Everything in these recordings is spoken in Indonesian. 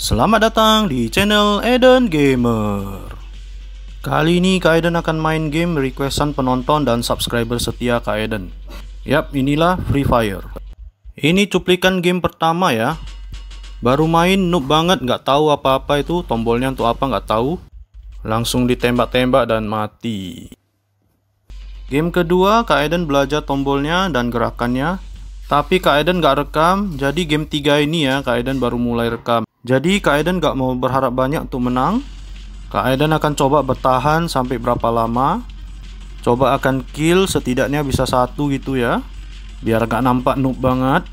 Selamat datang di channel Eden Gamer Kali ini Kak Eden akan main game requestan penonton dan subscriber setia Kak Eden Yap, inilah Free Fire Ini cuplikan game pertama ya Baru main noob banget, nggak tahu apa-apa itu Tombolnya untuk apa nggak tahu Langsung ditembak-tembak dan mati Game kedua, Kak Eden belajar tombolnya dan gerakannya tapi Kak Eden nggak rekam, jadi game tiga ini ya Kak Eden baru mulai rekam. Jadi Kak Eden gak mau berharap banyak untuk menang. Kak Eden akan coba bertahan sampai berapa lama. Coba akan kill setidaknya bisa satu gitu ya. Biar gak nampak noob banget.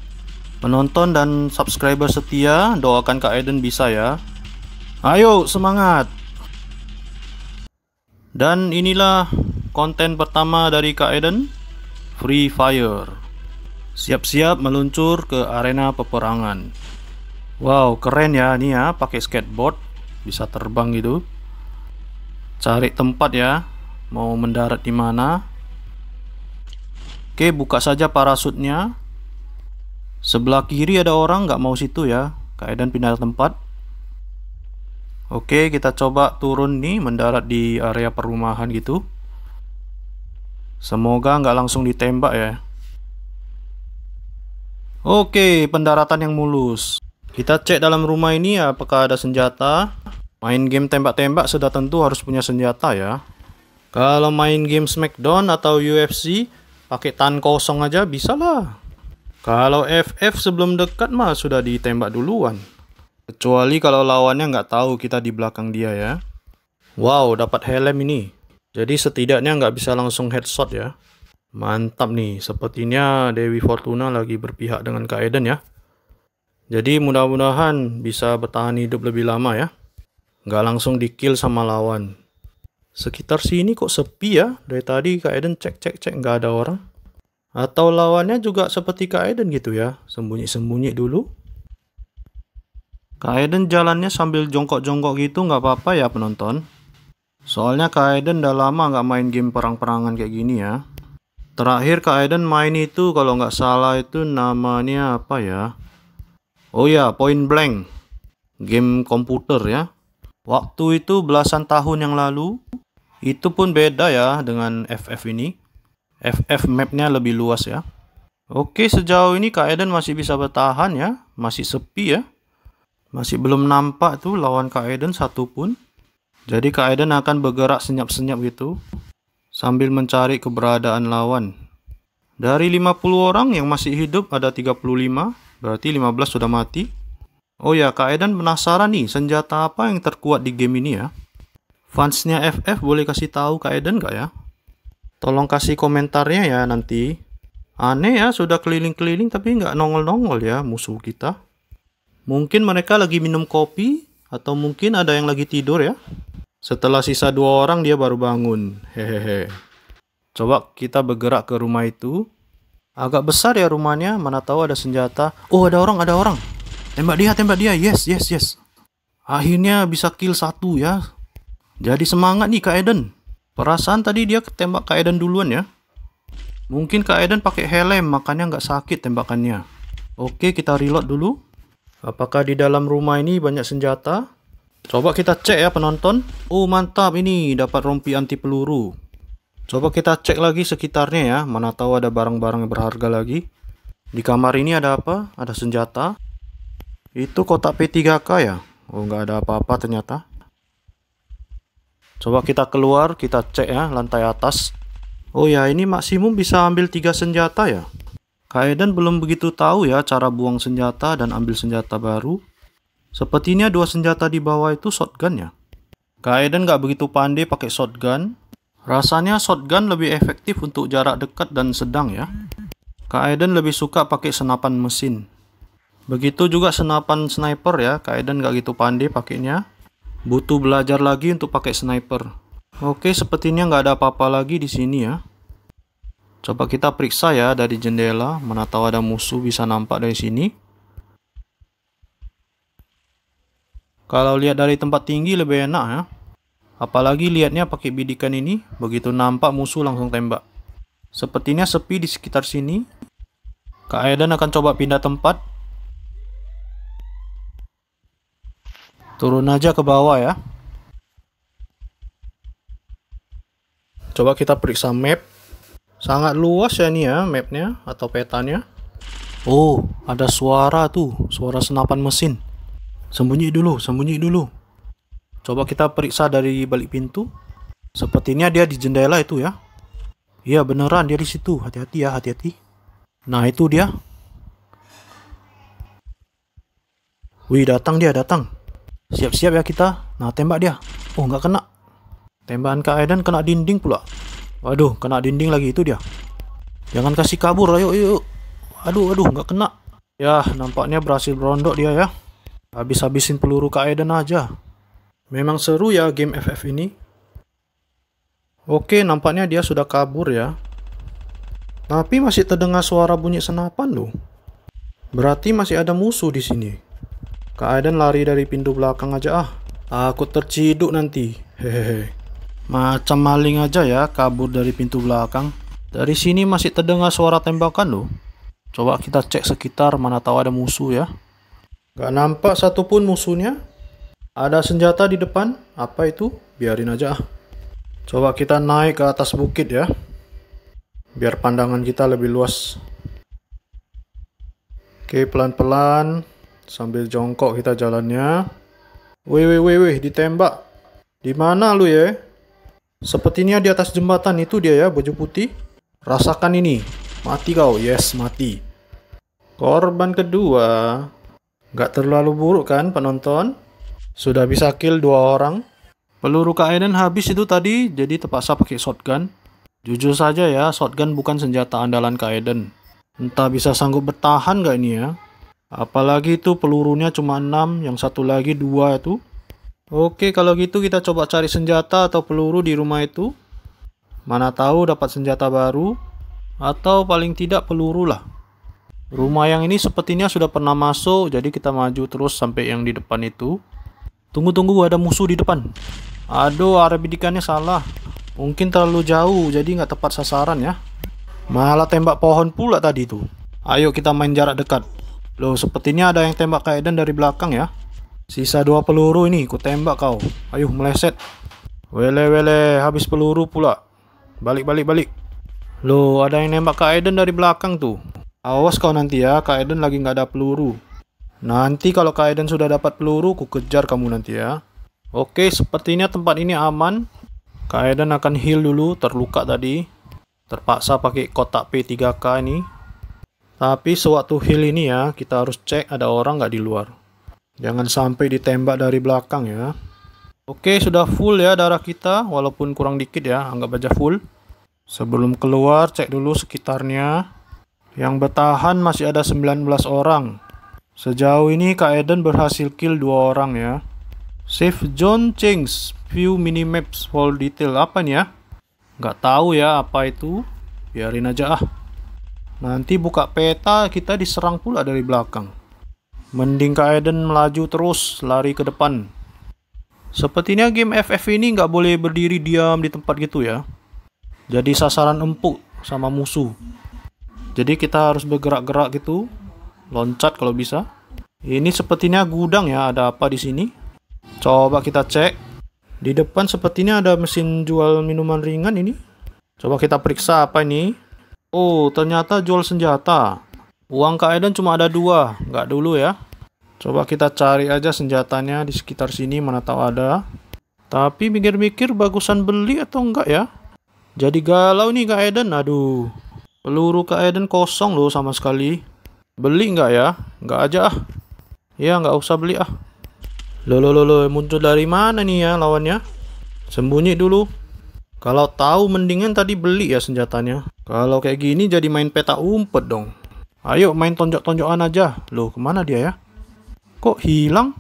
Penonton dan subscriber setia doakan Kak Eden bisa ya. Ayo semangat. Dan inilah konten pertama dari Kak Eden. Free Fire. Siap-siap meluncur ke arena peperangan. Wow, keren ya ini ya, pakai skateboard bisa terbang gitu. Cari tempat ya, mau mendarat di mana. Oke, buka saja parasutnya. Sebelah kiri ada orang nggak mau situ ya. Kaidan pindah tempat. Oke, kita coba turun nih mendarat di area perumahan gitu. Semoga nggak langsung ditembak ya. Oke, pendaratan yang mulus. Kita cek dalam rumah ini ya, apakah ada senjata. Main game tembak-tembak sudah tentu harus punya senjata ya. Kalau main game Smackdown atau UFC, pakai tan kosong aja bisa lah. Kalau FF sebelum dekat mah sudah ditembak duluan. Kecuali kalau lawannya nggak tahu kita di belakang dia ya. Wow, dapat helm ini. Jadi setidaknya nggak bisa langsung headshot ya. Mantap nih, sepertinya Dewi Fortuna lagi berpihak dengan Kaiden ya. Jadi mudah-mudahan bisa bertahan hidup lebih lama ya. Nggak langsung di-kill sama lawan. Sekitar sini kok sepi ya. Dari tadi Kak Eden cek-cek-cek nggak ada orang. Atau lawannya juga seperti Kak Eden gitu ya. Sembunyi-sembunyi dulu. Kak Eden jalannya sambil jongkok-jongkok gitu nggak apa-apa ya penonton. Soalnya Kak Eden udah lama nggak main game perang-perangan kayak gini ya. Terakhir Kak Eden main itu kalau nggak salah itu namanya apa ya? Oh ya, Point Blank. Game komputer ya. Waktu itu belasan tahun yang lalu, itu pun beda ya dengan FF ini. FF mapnya lebih luas ya. Oke, sejauh ini Kak Eden masih bisa bertahan ya. Masih sepi ya. Masih belum nampak tuh lawan Kak Eden satupun. Jadi Kak Eden akan bergerak senyap-senyap gitu. Sambil mencari keberadaan lawan. Dari 50 orang yang masih hidup ada 35 Berarti 15 sudah mati. Oh ya, Kak Edan penasaran nih senjata apa yang terkuat di game ini ya? Fansnya FF boleh kasih tahu Kak Edan nggak ya? Tolong kasih komentarnya ya nanti. Aneh ya, sudah keliling-keliling tapi nggak nongol-nongol ya musuh kita. Mungkin mereka lagi minum kopi atau mungkin ada yang lagi tidur ya. Setelah sisa dua orang dia baru bangun. Hehehe. Coba kita bergerak ke rumah itu. Agak besar ya rumahnya, mana tahu ada senjata. Oh, ada orang, ada orang. Tembak dia, tembak dia. Yes, yes, yes. Akhirnya bisa kill satu ya. Jadi semangat nih Kak Eden. Perasaan tadi dia ketembak Kak Eden duluan ya. Mungkin Kak Eden pakai helm, makanya nggak sakit tembakannya. Oke, kita reload dulu. Apakah di dalam rumah ini banyak senjata? Coba kita cek ya penonton. Oh, mantap ini dapat rompi anti peluru. Coba kita cek lagi sekitarnya ya, mana tahu ada barang-barang yang berharga lagi. Di kamar ini ada apa? Ada senjata. Itu kotak P3K ya? Oh, nggak ada apa-apa ternyata. Coba kita keluar, kita cek ya lantai atas. Oh ya, ini maksimum bisa ambil tiga senjata ya. Kaiden belum begitu tahu ya cara buang senjata dan ambil senjata baru. Sepertinya dua senjata di bawah itu shotgun ya. Eden nggak begitu pandai pakai shotgun, Rasanya shotgun lebih efektif untuk jarak dekat dan sedang ya. Kak Aiden lebih suka pakai senapan mesin. Begitu juga senapan sniper ya, Kak Aiden gak gitu pandai pakainya. Butuh belajar lagi untuk pakai sniper. Oke, sepertinya nggak ada apa-apa lagi di sini ya. Coba kita periksa ya dari jendela, mana tahu ada musuh bisa nampak dari sini. Kalau lihat dari tempat tinggi lebih enak ya. Apalagi lihatnya pakai bidikan ini, begitu nampak musuh langsung tembak. Sepertinya sepi di sekitar sini. Kak Aiden akan coba pindah tempat. Turun aja ke bawah ya. Coba kita periksa map. Sangat luas ya nih ya mapnya atau petanya. Oh, ada suara tuh, suara senapan mesin. Sembunyi dulu, sembunyi dulu. Coba kita periksa dari balik pintu. Sepertinya dia di jendela itu ya. Iya beneran dia di situ. Hati-hati ya, hati-hati. Nah itu dia. Wih datang dia datang. Siap-siap ya kita. Nah tembak dia. Oh nggak kena. Tembakan ke Aiden kena dinding pula. Waduh kena dinding lagi itu dia. Jangan kasih kabur ayo ayo. Aduh aduh nggak kena. Ya nampaknya berhasil berondok dia ya. Habis-habisin peluru ke Aiden aja. Memang seru ya game FF ini. Oke, nampaknya dia sudah kabur ya. Tapi masih terdengar suara bunyi senapan loh. Berarti masih ada musuh di sini. Kak Aiden lari dari pintu belakang aja ah. Aku terciduk nanti. Hehehe. Macam maling aja ya kabur dari pintu belakang. Dari sini masih terdengar suara tembakan loh. Coba kita cek sekitar mana tahu ada musuh ya. Gak nampak satupun musuhnya. Ada senjata di depan? Apa itu? Biarin aja ah. Coba kita naik ke atas bukit ya. Biar pandangan kita lebih luas. Oke, pelan-pelan sambil jongkok kita jalannya. Wih, wih, wih, wih, ditembak. Di mana lu ya? Sepertinya di atas jembatan itu dia ya, baju putih. Rasakan ini. Mati kau. Yes, mati. Korban kedua. Gak terlalu buruk kan penonton? Sudah bisa kill dua orang. Peluru KNN habis itu tadi, jadi terpaksa pakai shotgun. Jujur saja ya, shotgun bukan senjata andalan Kaiden. Entah bisa sanggup bertahan gak ini ya. Apalagi itu pelurunya cuma 6, yang satu lagi dua itu. Oke, kalau gitu kita coba cari senjata atau peluru di rumah itu. Mana tahu dapat senjata baru atau paling tidak peluru lah. Rumah yang ini sepertinya sudah pernah masuk, jadi kita maju terus sampai yang di depan itu. Tunggu tunggu ada musuh di depan. Aduh arah bidikannya salah. Mungkin terlalu jauh jadi nggak tepat sasaran ya. Malah tembak pohon pula tadi itu. Ayo kita main jarak dekat. Loh sepertinya ada yang tembak Eden dari belakang ya. Sisa dua peluru ini ku tembak kau. Ayo meleset. Wele wele habis peluru pula. Balik balik balik. Loh ada yang nembak Eden dari belakang tuh. Awas kau nanti ya, Kak Eden lagi nggak ada peluru. Nanti kalau Kaiden sudah dapat peluru, ku kejar kamu nanti ya. Oke, sepertinya tempat ini aman. Kaiden akan heal dulu, terluka tadi. Terpaksa pakai kotak P3K ini. Tapi sewaktu heal ini ya, kita harus cek ada orang nggak di luar. Jangan sampai ditembak dari belakang ya. Oke, sudah full ya darah kita, walaupun kurang dikit ya, anggap aja full. Sebelum keluar, cek dulu sekitarnya. Yang bertahan masih ada 19 orang. Sejauh ini Kak Eden berhasil kill dua orang ya. Save John Change View Minimaps Full Detail apa nih ya? Gak tahu ya apa itu. Biarin aja ah. Nanti buka peta kita diserang pula dari belakang. Mending Kak Eden melaju terus lari ke depan. Sepertinya game FF ini nggak boleh berdiri diam di tempat gitu ya. Jadi sasaran empuk sama musuh. Jadi kita harus bergerak-gerak gitu loncat kalau bisa. Ini sepertinya gudang ya, ada apa di sini? Coba kita cek. Di depan sepertinya ada mesin jual minuman ringan ini. Coba kita periksa apa ini. Oh, ternyata jual senjata. Uang Kak Eden cuma ada dua, nggak dulu ya. Coba kita cari aja senjatanya di sekitar sini, mana tahu ada. Tapi mikir-mikir bagusan beli atau enggak ya. Jadi galau nih Kak Eden, aduh. Peluru Kak Eden kosong loh sama sekali. Beli nggak ya? Nggak aja ah. Ya nggak usah beli ah. lo lo lo lo muncul dari mana nih ya lawannya? Sembunyi dulu. Kalau tahu mendingan tadi beli ya senjatanya. Kalau kayak gini jadi main peta umpet dong. Ayo main tonjok-tonjokan aja. lo. kemana dia ya? Kok hilang?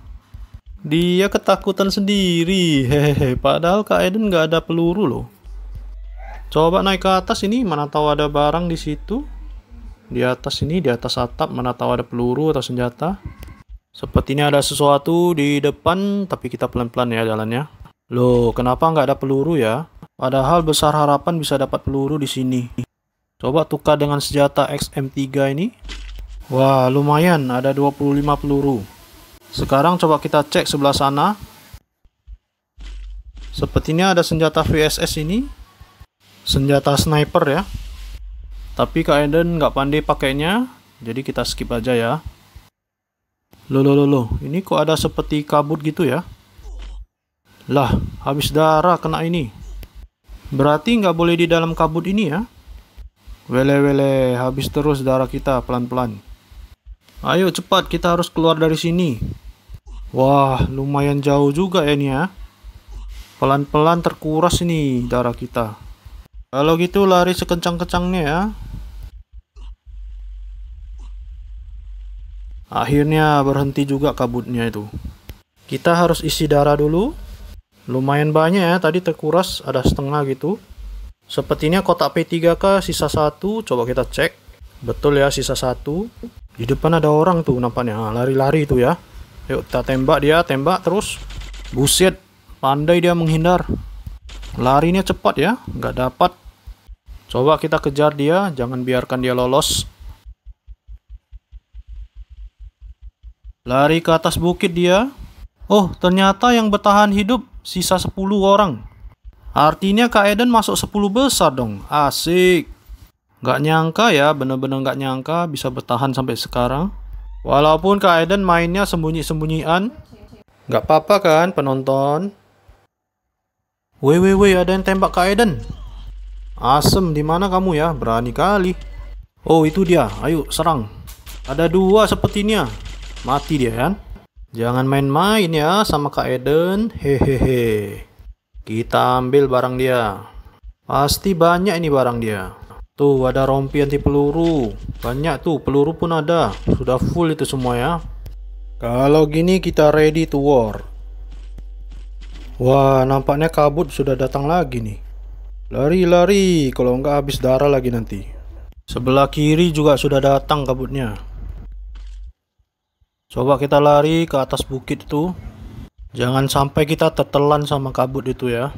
Dia ketakutan sendiri. Hehehe, padahal Kak Eden nggak ada peluru loh. Coba naik ke atas ini, mana tahu ada barang di situ. Di atas ini, di atas atap, mana tahu ada peluru atau senjata. Sepertinya ada sesuatu di depan, tapi kita pelan-pelan ya jalannya. Loh, kenapa nggak ada peluru ya? Padahal besar harapan bisa dapat peluru di sini. Coba tukar dengan senjata XM3 ini. Wah, lumayan, ada 25 peluru. Sekarang coba kita cek sebelah sana. Sepertinya ada senjata VSS ini. Senjata sniper ya. Tapi Kak Eden nggak pandai pakainya, jadi kita skip aja ya. Loh, loh, loh, loh, ini kok ada seperti kabut gitu ya? Lah, habis darah kena ini. Berarti nggak boleh di dalam kabut ini ya? Wele-wele, habis terus darah kita pelan-pelan. Ayo cepat, kita harus keluar dari sini. Wah, lumayan jauh juga ya ini ya. Pelan-pelan terkuras ini darah kita. Kalau gitu lari sekencang-kencangnya ya. Akhirnya berhenti juga kabutnya itu. Kita harus isi darah dulu. Lumayan banyak ya, tadi terkuras ada setengah gitu. Sepertinya kotak P3K sisa satu, coba kita cek. Betul ya, sisa satu. Di depan ada orang tuh nampaknya, ah, lari-lari itu ya. Yuk kita tembak dia, tembak terus. Buset, pandai dia menghindar. Larinya cepat ya, nggak dapat. Coba kita kejar dia, jangan biarkan dia lolos. Lari ke atas bukit dia. Oh, ternyata yang bertahan hidup sisa 10 orang. Artinya Kak Eden masuk 10 besar dong. Asik. Gak nyangka ya, bener-bener gak nyangka bisa bertahan sampai sekarang. Walaupun Kak Eden mainnya sembunyi-sembunyian. Gak apa-apa kan penonton? Weh weh weh, ada yang tembak Kak Eden. Asem, di mana kamu ya? Berani kali. Oh, itu dia. Ayo, serang. Ada dua sepertinya. Mati dia kan? Jangan main-main ya sama Kak Eden. Hehehe. Kita ambil barang dia. Pasti banyak ini barang dia. Tuh ada rompi anti peluru. Banyak tuh, peluru pun ada. Sudah full itu semua ya. Kalau gini kita ready to war. Wah, nampaknya kabut sudah datang lagi nih. Lari-lari, kalau nggak habis darah lagi nanti. Sebelah kiri juga sudah datang kabutnya. Coba kita lari ke atas bukit itu. Jangan sampai kita tertelan sama kabut itu ya.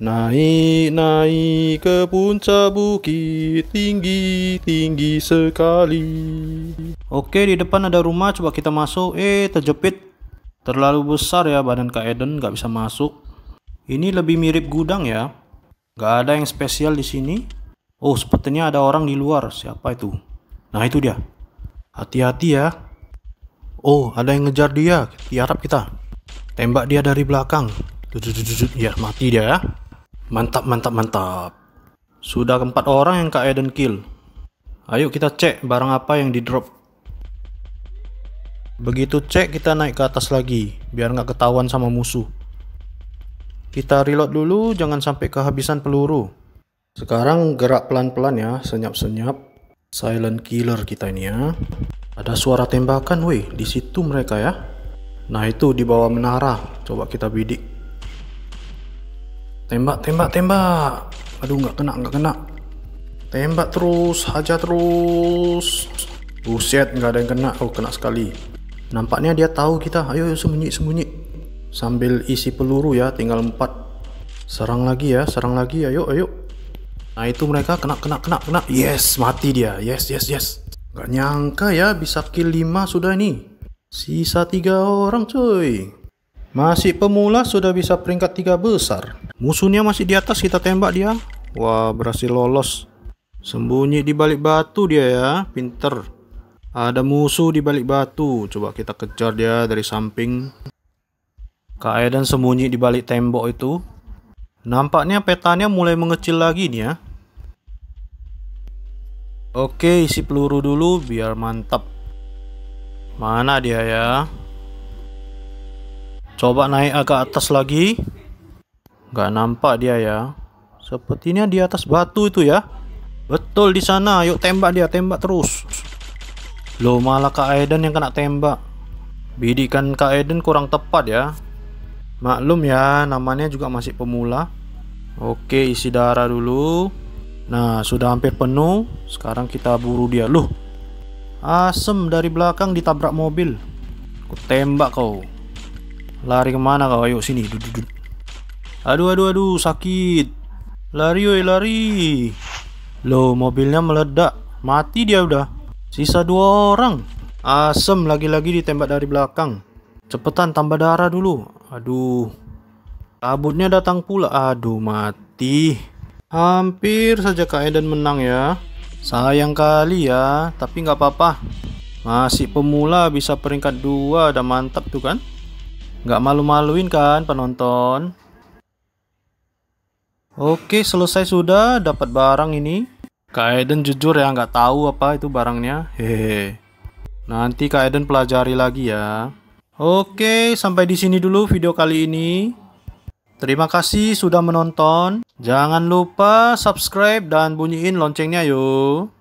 Naik, naik ke puncak bukit tinggi, tinggi sekali. Oke, di depan ada rumah. Coba kita masuk. Eh, terjepit. Terlalu besar ya badan Kak Eden, nggak bisa masuk. Ini lebih mirip gudang ya. Gak ada yang spesial di sini. Oh, sepertinya ada orang di luar. Siapa itu? Nah, itu dia. Hati-hati ya. Oh, ada yang ngejar dia. Tiarap kita. Tembak dia dari belakang. Ya, mati dia ya. Mantap, mantap, mantap. Sudah keempat orang yang Kak Eden kill. Ayo kita cek barang apa yang di drop. Begitu cek kita naik ke atas lagi, biar nggak ketahuan sama musuh. Kita reload dulu, jangan sampai kehabisan peluru. Sekarang gerak pelan-pelan ya, senyap-senyap silent killer kita ini ya. Ada suara tembakan, woi, di situ mereka ya. Nah, itu di bawah menara. Coba kita bidik. Tembak, tembak, tembak. Aduh, nggak kena, nggak kena. Tembak terus, hajar terus. Buset, nggak ada yang kena. Oh, kena sekali. Nampaknya dia tahu kita. Ayo, ayo sembunyi, sembunyi. Sambil isi peluru ya, tinggal 4. Serang lagi ya, serang lagi. Ayo, ayo. Nah itu mereka kena kena kena kena. Yes, mati dia. Yes, yes, yes. Gak nyangka ya bisa kill 5 sudah ini Sisa 3 orang cuy. Masih pemula sudah bisa peringkat 3 besar. Musuhnya masih di atas kita tembak dia. Wah, berhasil lolos. Sembunyi di balik batu dia ya, pinter. Ada musuh di balik batu. Coba kita kejar dia dari samping. Kak dan sembunyi di balik tembok itu. Nampaknya petanya mulai mengecil lagi nih ya. Oke, isi peluru dulu biar mantap. Mana dia ya? Coba naik agak atas lagi. Gak nampak dia ya. Sepertinya di atas batu itu ya. Betul di sana. Yuk tembak dia, tembak terus. Lo malah Kak Aiden yang kena tembak. Bidikan Kak Aiden kurang tepat ya. Maklum ya, namanya juga masih pemula. Oke, isi darah dulu. Nah, sudah hampir penuh. Sekarang kita buru dia. Loh, Asem dari belakang ditabrak mobil. Aku tembak kau. Lari kemana kau? Ayo sini. duh. Aduh, aduh, aduh, sakit. Lari, yoi, lari. Loh, mobilnya meledak. Mati dia udah. Sisa dua orang. Asem lagi-lagi ditembak dari belakang. Cepetan tambah darah dulu. Aduh. Kabutnya datang pula. Aduh, mati. Hampir saja Kak Eden menang ya. Sayang kali ya, tapi nggak apa-apa. Masih pemula bisa peringkat dua, udah mantap tuh kan? Nggak malu-maluin kan penonton? Oke, selesai sudah dapat barang ini. Kak Eden jujur ya nggak tahu apa itu barangnya. Hehe. Nanti Kak Eden pelajari lagi ya. Oke, sampai di sini dulu video kali ini. Terima kasih sudah menonton. Jangan lupa subscribe dan bunyiin loncengnya yuk.